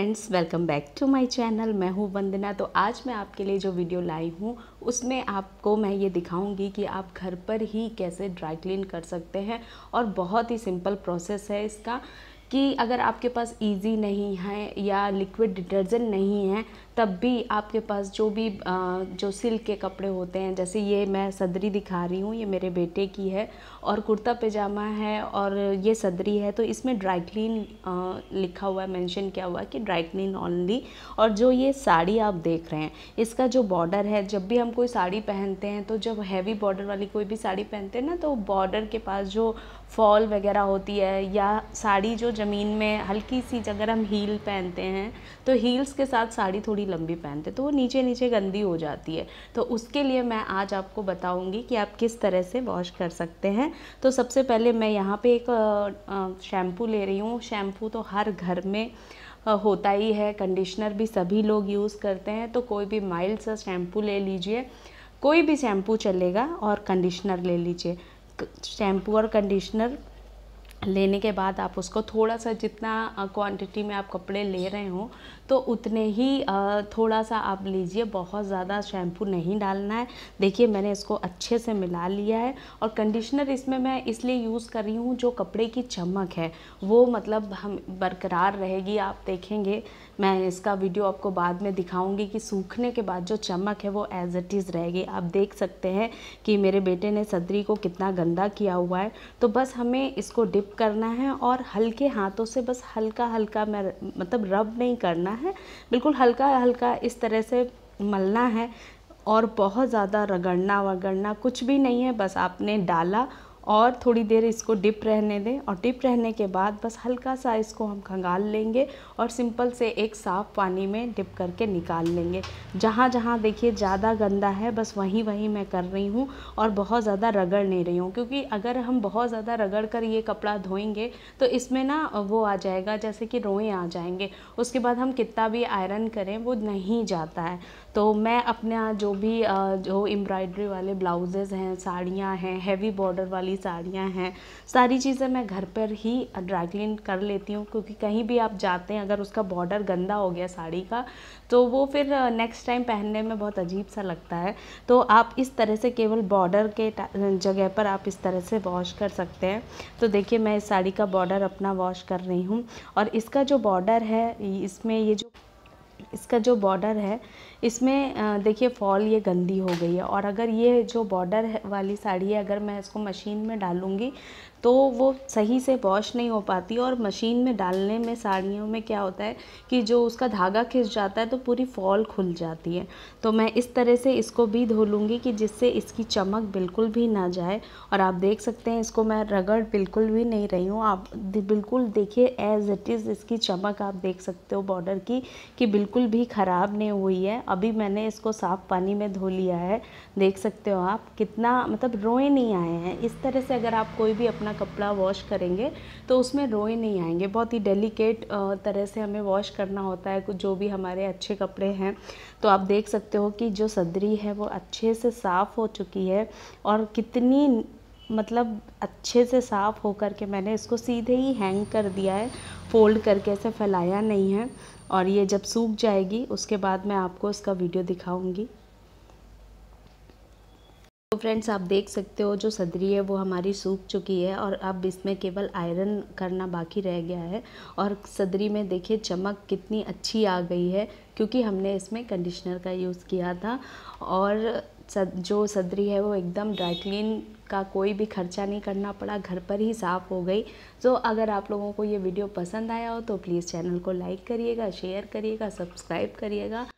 friends welcome back to my channel मैं हूँ वंदना तो आज मैं आपके लिए जो वीडियो लाई हूँ उसमें आपको मैं ये दिखाऊंगी कि आप घर पर ही कैसे ड्राई क्लीन कर सकते हैं और बहुत ही सिंपल प्रोसेस है इसका कि अगर आपके पास इजी नहीं है या लिक्विड डिटर्जेंट नहीं है तब भी आपके पास जो भी जो सिल्क के कपड़े होते हैं जैसे ये मैं सदरी दिखा रही हूँ ये मेरे बेटे की है और कुर्ता पैजामा है और ये सदरी है तो इसमें ड्राई क्लीन लिखा हुआ है मेंशन किया हुआ है कि ड्राई क्लीन ऑनली और जो ये साड़ी आप देख रहे हैं इसका जो बॉर्डर है जब भी हम कोई साड़ी पहनते हैं तो जब हैवी बॉर्डर वाली कोई भी साड़ी पहनते हैं ना तो बॉर्डर के पास जो फॉल वगैरह होती है या साड़ी जो ज़मीन में हल्की सी अगर हम हील पहनते हैं तो हील्स के साथ साड़ी थोड़ी लंबी पहनते तो वो नीचे नीचे गंदी हो जाती है तो उसके लिए मैं आज आपको बताऊँगी कि आप किस तरह से वॉश कर सकते हैं तो सबसे पहले मैं यहाँ पे एक शैम्पू ले रही हूँ शैम्पू तो हर घर में होता ही है कंडीशनर भी सभी लोग यूज़ करते हैं तो कोई भी माइल्ड सा शैम्पू ले लीजिए कोई भी शैम्पू चलेगा और कंडीशनर ले लीजिए शैम्पू और कंडीशनर लेने के बाद आप उसको थोड़ा सा जितना क्वांटिटी में आप कपड़े ले रहे हो तो उतने ही थोड़ा सा आप लीजिए बहुत ज़्यादा शैम्पू नहीं डालना है देखिए मैंने इसको अच्छे से मिला लिया है और कंडीशनर इसमें मैं इसलिए यूज़ कर रही हूँ जो कपड़े की चमक है वो मतलब हम बरकरार रहेगी आप देखेंगे मैं इसका वीडियो आपको बाद में दिखाऊँगी कि सूखने के बाद जो चमक है वो एज इट इज़ रहेगी आप देख सकते हैं कि मेरे बेटे ने सदरी को कितना गंदा किया हुआ है तो बस हमें इसको डिप करना है और हल्के हाथों से बस हल्का हल्का मैं मतलब रब नहीं करना है बिल्कुल हल्का हल्का इस तरह से मलना है और बहुत ज़्यादा रगड़ना वगड़ना कुछ भी नहीं है बस आपने डाला और थोड़ी देर इसको डिप रहने दें और डिप रहने के बाद बस हल्का सा इसको हम खंगाल लेंगे और सिंपल से एक साफ़ पानी में डिप करके निकाल लेंगे जहाँ जहाँ देखिए ज़्यादा गंदा है बस वहीं वहीं मैं कर रही हूँ और बहुत ज़्यादा रगड़ नहीं रही हूँ क्योंकि अगर हम बहुत ज़्यादा रगड़ कर ये कपड़ा धोएंगे तो इसमें ना वो आ जाएगा जैसे कि रोएँ आ जाएंगे उसके बाद हम कितना भी आयरन करें वो नहीं जाता है तो मैं अपना जो भी जो एम्ब्रॉयडरी वाले ब्लाउजेज़ हैं साड़ियाँ हैं हैवी बॉर्डर वाली साड़ियाँ हैं सारी चीज़ें मैं घर पर ही ड्राई क्लीन कर लेती हूँ क्योंकि कहीं भी आप जाते हैं अगर उसका बॉर्डर गंदा हो गया साड़ी का तो वो फिर नेक्स्ट टाइम पहनने में बहुत अजीब सा लगता है तो आप इस तरह से केवल बॉर्डर के जगह पर आप इस तरह से वॉश कर सकते हैं तो देखिए मैं इस साड़ी का बॉर्डर अपना वॉश कर रही हूँ और इसका जो बॉर्डर है इसमें ये जो इसका जो बॉर्डर है इसमें देखिए फॉल ये गंदी हो गई है और अगर ये जो बॉर्डर वाली साड़ी है अगर मैं इसको मशीन में डालूँगी तो वो सही से वॉश नहीं हो पाती और मशीन में डालने में साड़ियों में क्या होता है कि जो उसका धागा खिस जाता है तो पूरी फॉल खुल जाती है तो मैं इस तरह से इसको भी धो लूँगी कि जिससे इसकी चमक बिल्कुल भी ना जाए और आप देख सकते हैं इसको मैं रगड़ बिल्कुल भी नहीं रही हूँ आप बिल्कुल देखिए एज इट इज़ इसकी चमक आप देख सकते हो बॉर्डर की कि बिल्कुल भी ख़राब नहीं हुई है अभी मैंने इसको साफ़ पानी में धो लिया है देख सकते हो आप कितना मतलब रोए नहीं आए हैं इस तरह से अगर आप कोई भी अपना कपड़ा वॉश करेंगे तो उसमें रोए नहीं आएंगे बहुत ही डेलिकेट तरह से हमें वॉश करना होता है जो भी हमारे अच्छे कपड़े हैं तो आप देख सकते हो कि जो सदरी है वो अच्छे से साफ़ हो चुकी है और कितनी मतलब अच्छे से साफ़ हो कर के मैंने इसको सीधे ही हैंग कर दिया है फ़ोल्ड करके ऐसे फैलाया नहीं है और ये जब सूख जाएगी उसके बाद मैं आपको इसका वीडियो दिखाऊँगी तो फ्रेंड्स आप देख सकते हो जो सदरी है वो हमारी सूख चुकी है और अब इसमें केवल आयरन करना बाकी रह गया है और सदरी में देखिए चमक कितनी अच्छी आ गई है क्योंकि हमने इसमें कंडीशनर का यूज़ किया था और सद, जो सदरी है वो एकदम ड्राई क्लीन का कोई भी खर्चा नहीं करना पड़ा घर पर ही साफ़ हो गई तो अगर आप लोगों को ये वीडियो पसंद आया हो तो प्लीज़ चैनल को लाइक करिएगा शेयर करिएगा सब्सक्राइब करिएगा